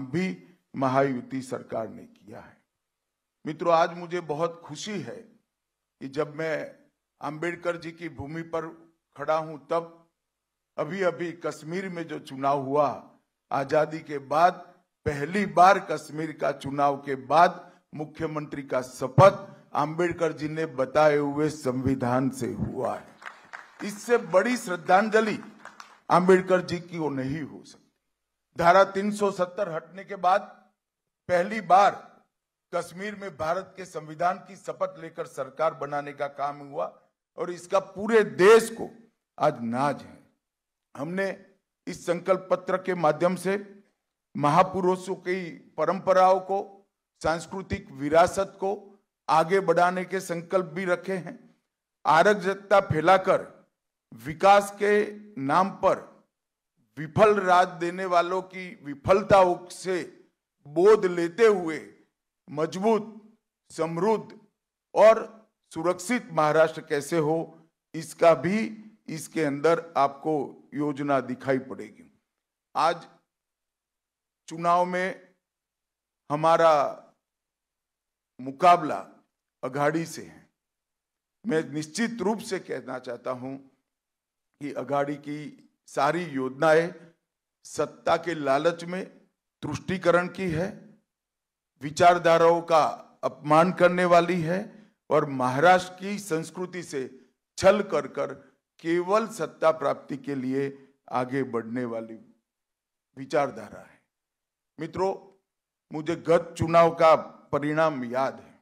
भी महायुति सरकार ने किया है मित्रों आज मुझे बहुत खुशी है कि जब मैं अंबेडकर जी की भूमि पर खड़ा हूं तब अभी अभी कश्मीर में जो चुनाव हुआ आजादी के बाद पहली बार कश्मीर का चुनाव के बाद मुख्यमंत्री का शपथ अंबेडकर जी ने बताए हुए संविधान से हुआ है इससे बड़ी श्रद्धांजलि अंबेडकर जी की वो नहीं हो सकती धारा 370 हटने के बाद पहली बार कश्मीर में भारत के संविधान की शपथ लेकर सरकार बनाने का काम हुआ और इसका पूरे देश को आज नाज है हमने इस संकल्प पत्र के माध्यम से महापुरुषों की परंपराओं को सांस्कृतिक विरासत को आगे बढ़ाने के संकल्प भी रखे हैं आरक्षकता फैलाकर विकास के नाम पर विफल राज देने वालों की विफलताओं से बोध लेते हुए मजबूत समृद्ध और सुरक्षित महाराष्ट्र कैसे हो इसका भी इसके अंदर आपको योजना दिखाई पड़ेगी आज चुनाव में हमारा मुकाबला अघाड़ी से है मैं निश्चित रूप से कहना चाहता हूं कि अघाड़ी की सारी योजनाएं सत्ता के लालच में तुष्टिकरण की है विचारधाराओं का अपमान करने वाली है और महाराष्ट्र की संस्कृति से छल कर कर केवल सत्ता प्राप्ति के लिए आगे बढ़ने वाली विचारधारा है मित्रों मुझे गत चुनाव का परिणाम याद है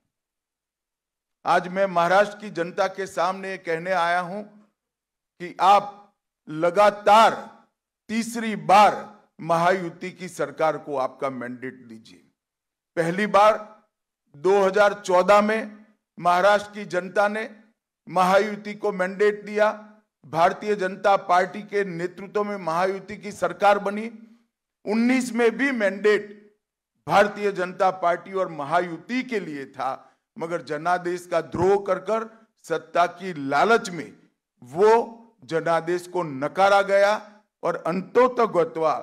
आज मैं महाराष्ट्र की जनता के सामने कहने आया हूं कि आप लगातार तीसरी बार महायुति की सरकार को आपका मैंडेट दीजिए पहली बार 2014 में महाराष्ट्र की जनता ने महायुति को मैंडेट दिया भारतीय जनता पार्टी के नेतृत्व में महायुति की सरकार बनी 19 में भी मैंडेट भारतीय जनता पार्टी और महायुति के लिए था मगर जनादेश का द्रोह कर सत्ता की लालच में वो जनादेश को नकारा गया और अंतोतवा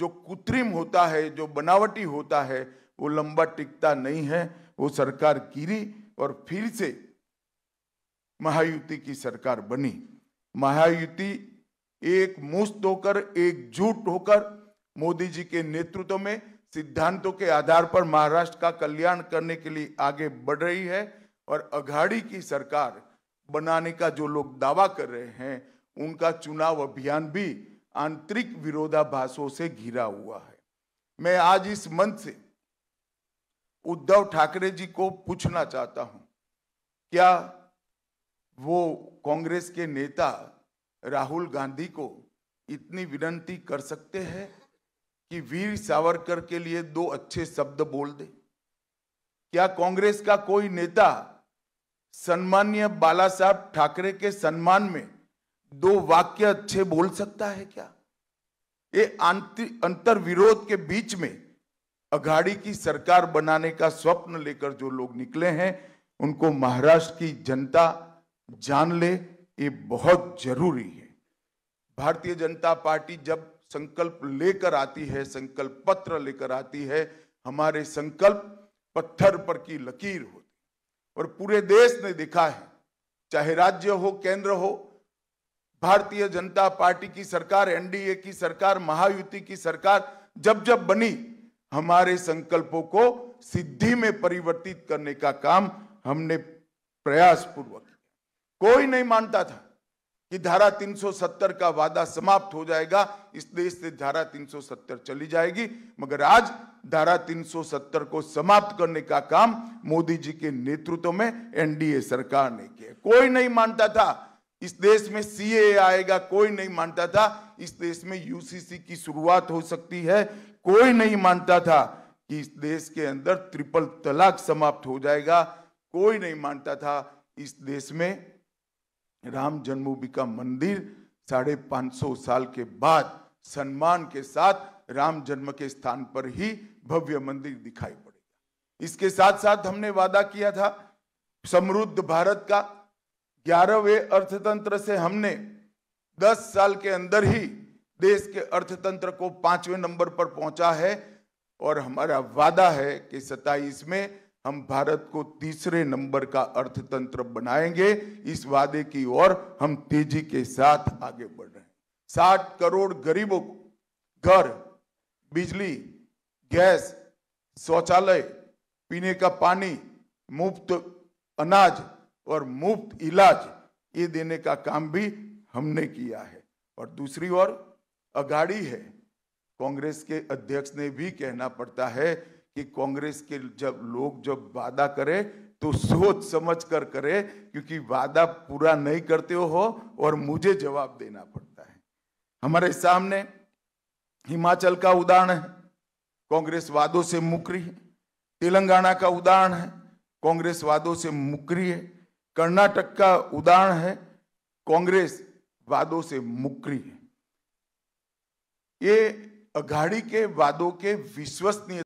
जो कृत्रिम होता है जो बनावटी होता है वो लंबा टिकता नहीं है वो सरकार गिरी और फिर से महायुति की सरकार बनी महायुति एक मुस्त होकर एकजुट होकर मोदी जी के नेतृत्व में सिद्धांतों के आधार पर महाराष्ट्र का कल्याण करने के लिए आगे बढ़ रही है और अघाड़ी की सरकार बनाने का जो लोग दावा कर रहे हैं उनका चुनाव अभियान भी आंतरिक विरोधाभासों से घिरा हुआ है मैं आज इस मंच से उद्धव ठाकरे जी को पूछना चाहता हूं क्या वो कांग्रेस के नेता राहुल गांधी को इतनी विनंती कर सकते हैं कि वीर सावरकर के लिए दो अच्छे शब्द बोल दे क्या कांग्रेस का कोई नेता सम्मान्य बाला साहब ठाकरे के सम्मान में दो वाक्य अच्छे बोल सकता है क्या ये अंतर विरोध के बीच में अघाड़ी की सरकार बनाने का स्वप्न लेकर जो लोग निकले हैं उनको महाराष्ट्र की जनता जान ले ये बहुत जरूरी है भारतीय जनता पार्टी जब संकल्प लेकर आती है संकल्प पत्र लेकर आती है हमारे संकल्प पत्थर पर की लकीर होती और पूरे देश ने देखा है चाहे राज्य हो केंद्र हो भारतीय जनता पार्टी की सरकार एनडीए की सरकार महायुति की सरकार जब जब बनी हमारे संकल्पों को सिद्धि में परिवर्तित करने का काम हमने प्रयास पूर्वक किया कोई नहीं मानता था कि धारा 370 का वादा समाप्त हो जाएगा इस देश से धारा 370 चली जाएगी मगर आज धारा 370 को समाप्त करने का काम मोदी जी के नेतृत्व में एनडीए सरकार ने किया कोई नहीं मानता था इस देश में सीए आएगा कोई नहीं मानता था इस देश में यूसीसी की शुरुआत हो सकती है कोई नहीं मानता था कि इस देश के अंदर ट्रिपल तलाक समाप्त हो जाएगा कोई नहीं मानता था इस देश में राम जन्मभूमि का मंदिर साढ़े पांच सौ साल के बाद सम्मान के साथ राम जन्म के स्थान पर ही भव्य मंदिर दिखाई पड़ेगा इसके साथ साथ हमने वादा किया था समृद्ध भारत का ग्यारहवें अर्थतंत्र से हमने 10 साल के अंदर ही देश के अर्थतंत्र को पांचवें नंबर पर पहुंचा है और हमारा वादा है कि सत्ताईस में हम भारत को तीसरे नंबर का अर्थतंत्र बनाएंगे इस वादे की ओर हम तेजी के साथ आगे बढ़ रहे हैं साठ करोड़ गरीबों को घर बिजली गैस शौचालय पीने का पानी मुफ्त अनाज और मुफ्त इलाज ये देने का काम भी हमने किया है और दूसरी ओर अगाड़ी है कांग्रेस के अध्यक्ष ने भी कहना पड़ता है कि कांग्रेस के जब लोग जब वादा करें तो सोच समझ कर करे क्योंकि वादा पूरा नहीं करते हो और मुझे जवाब देना पड़ता है हमारे सामने हिमाचल का उदाहरण है कांग्रेस वादों से मुकरी है तेलंगाना का उदाहरण है कांग्रेस वादों से मुकरी है कर्नाटक का उदाहरण है कांग्रेस वादों से मुकरी है ये अघाड़ी के वादों के विश्वसनीय